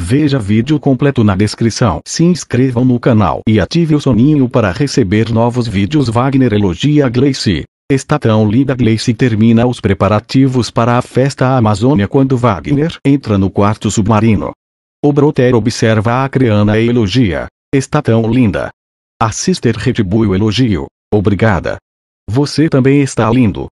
Veja vídeo completo na descrição. Se inscrevam no canal e ative o soninho para receber novos vídeos. Wagner elogia a Gleice. Está tão linda Gleice termina os preparativos para a festa à Amazônia quando Wagner entra no quarto submarino. O Brother observa a Creana e elogia. Está tão linda. A Sister retribui o elogio. Obrigada. Você também está lindo.